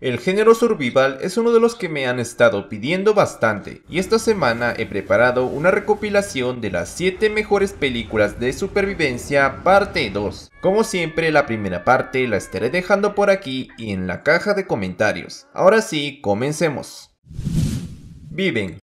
El género survival es uno de los que me han estado pidiendo bastante y esta semana he preparado una recopilación de las 7 mejores películas de supervivencia parte 2. Como siempre la primera parte la estaré dejando por aquí y en la caja de comentarios. Ahora sí, comencemos. Viven.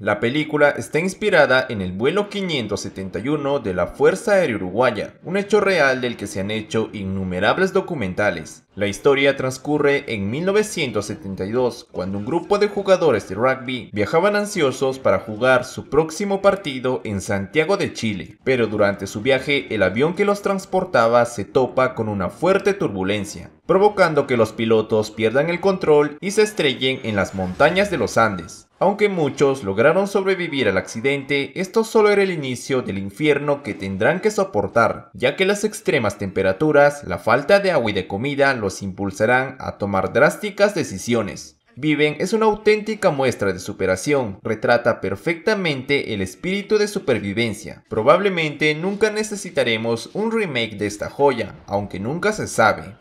La película está inspirada en el vuelo 571 de la Fuerza Aérea Uruguaya, un hecho real del que se han hecho innumerables documentales. La historia transcurre en 1972, cuando un grupo de jugadores de rugby viajaban ansiosos para jugar su próximo partido en Santiago de Chile, pero durante su viaje el avión que los transportaba se topa con una fuerte turbulencia, provocando que los pilotos pierdan el control y se estrellen en las montañas de los Andes. Aunque muchos lograron sobrevivir al accidente, esto solo era el inicio del infierno que tendrán que soportar, ya que las extremas temperaturas, la falta de agua y de comida impulsarán a tomar drásticas decisiones. Viven es una auténtica muestra de superación, retrata perfectamente el espíritu de supervivencia. Probablemente nunca necesitaremos un remake de esta joya, aunque nunca se sabe.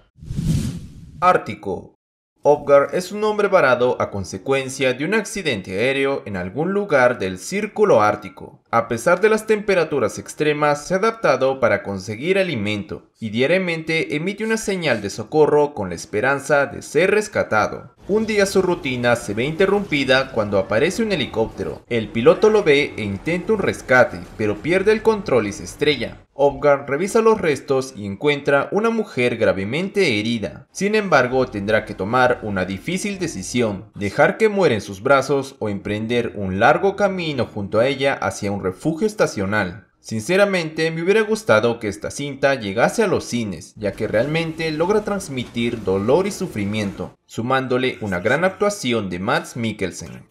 Ártico, Opgar es un hombre varado a consecuencia de un accidente aéreo en algún lugar del Círculo Ártico. A pesar de las temperaturas extremas, se ha adaptado para conseguir alimento y diariamente emite una señal de socorro con la esperanza de ser rescatado. Un día su rutina se ve interrumpida cuando aparece un helicóptero. El piloto lo ve e intenta un rescate, pero pierde el control y se estrella. Ofgar revisa los restos y encuentra una mujer gravemente herida. Sin embargo, tendrá que tomar una difícil decisión, dejar que muera en sus brazos o emprender un largo camino junto a ella hacia un refugio estacional. Sinceramente, me hubiera gustado que esta cinta llegase a los cines, ya que realmente logra transmitir dolor y sufrimiento, sumándole una gran actuación de Max Mikkelsen.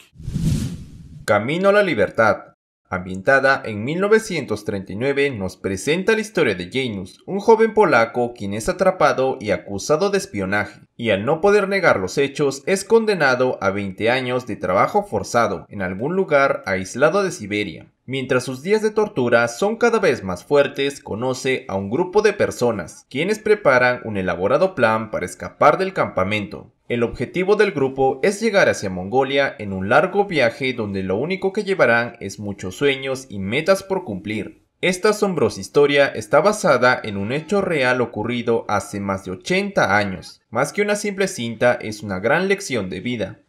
Camino a la libertad, Ambientada en 1939, nos presenta la historia de Janus, un joven polaco quien es atrapado y acusado de espionaje, y al no poder negar los hechos, es condenado a 20 años de trabajo forzado en algún lugar aislado de Siberia. Mientras sus días de tortura son cada vez más fuertes, conoce a un grupo de personas, quienes preparan un elaborado plan para escapar del campamento. El objetivo del grupo es llegar hacia Mongolia en un largo viaje donde lo único que llevarán es muchos sueños y metas por cumplir. Esta asombrosa historia está basada en un hecho real ocurrido hace más de 80 años. Más que una simple cinta, es una gran lección de vida.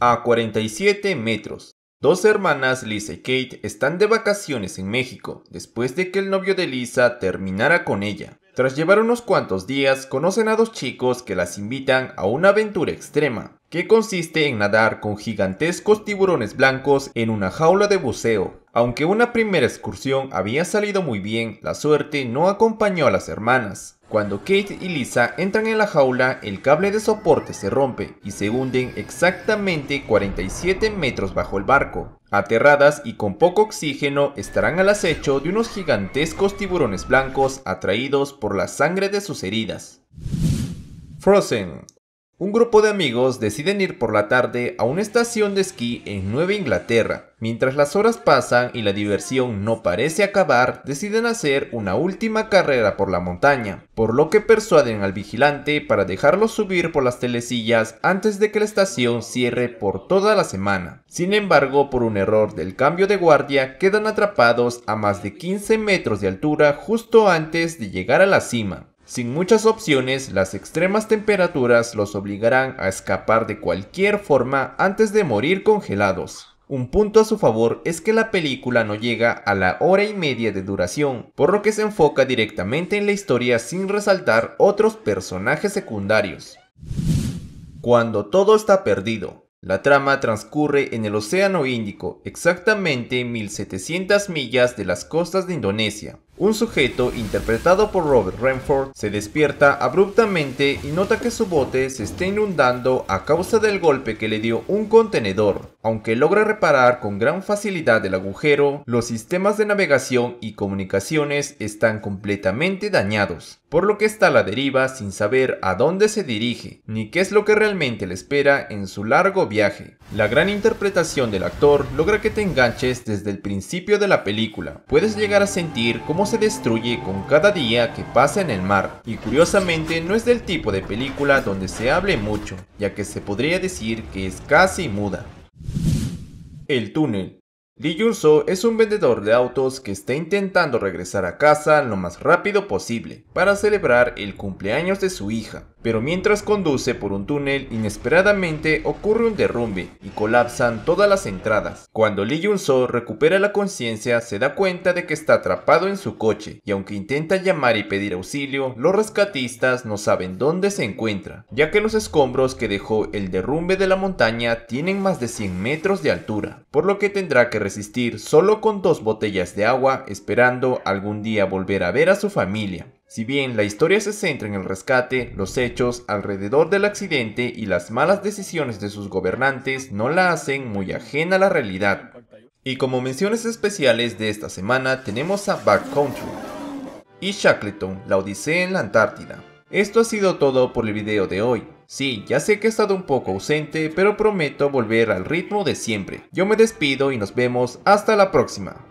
A 47 metros. Dos hermanas, Lisa y Kate, están de vacaciones en México, después de que el novio de Lisa terminara con ella. Tras llevar unos cuantos días, conocen a dos chicos que las invitan a una aventura extrema que consiste en nadar con gigantescos tiburones blancos en una jaula de buceo. Aunque una primera excursión había salido muy bien, la suerte no acompañó a las hermanas. Cuando Kate y Lisa entran en la jaula, el cable de soporte se rompe y se hunden exactamente 47 metros bajo el barco. Aterradas y con poco oxígeno estarán al acecho de unos gigantescos tiburones blancos atraídos por la sangre de sus heridas. Frozen, un grupo de amigos deciden ir por la tarde a una estación de esquí en Nueva Inglaterra. Mientras las horas pasan y la diversión no parece acabar, deciden hacer una última carrera por la montaña, por lo que persuaden al vigilante para dejarlo subir por las telesillas antes de que la estación cierre por toda la semana. Sin embargo, por un error del cambio de guardia, quedan atrapados a más de 15 metros de altura justo antes de llegar a la cima. Sin muchas opciones, las extremas temperaturas los obligarán a escapar de cualquier forma antes de morir congelados. Un punto a su favor es que la película no llega a la hora y media de duración, por lo que se enfoca directamente en la historia sin resaltar otros personajes secundarios. Cuando todo está perdido, la trama transcurre en el Océano Índico, exactamente 1700 millas de las costas de Indonesia. Un sujeto, interpretado por Robert Renford, se despierta abruptamente y nota que su bote se está inundando a causa del golpe que le dio un contenedor. Aunque logra reparar con gran facilidad el agujero, los sistemas de navegación y comunicaciones están completamente dañados, por lo que está a la deriva sin saber a dónde se dirige, ni qué es lo que realmente le espera en su largo viaje. La gran interpretación del actor logra que te enganches desde el principio de la película. Puedes llegar a sentir cómo se destruye con cada día que pasa en el mar, y curiosamente no es del tipo de película donde se hable mucho, ya que se podría decir que es casi muda. El túnel. Lee Yurso es un vendedor de autos que está intentando regresar a casa lo más rápido posible para celebrar el cumpleaños de su hija pero mientras conduce por un túnel, inesperadamente ocurre un derrumbe y colapsan todas las entradas. Cuando Lee Jun-so recupera la conciencia, se da cuenta de que está atrapado en su coche, y aunque intenta llamar y pedir auxilio, los rescatistas no saben dónde se encuentra, ya que los escombros que dejó el derrumbe de la montaña tienen más de 100 metros de altura, por lo que tendrá que resistir solo con dos botellas de agua esperando algún día volver a ver a su familia. Si bien la historia se centra en el rescate, los hechos alrededor del accidente y las malas decisiones de sus gobernantes no la hacen muy ajena a la realidad. Y como menciones especiales de esta semana tenemos a Backcountry y Shackleton, la odisea en la Antártida. Esto ha sido todo por el video de hoy. Sí, ya sé que he estado un poco ausente, pero prometo volver al ritmo de siempre. Yo me despido y nos vemos hasta la próxima.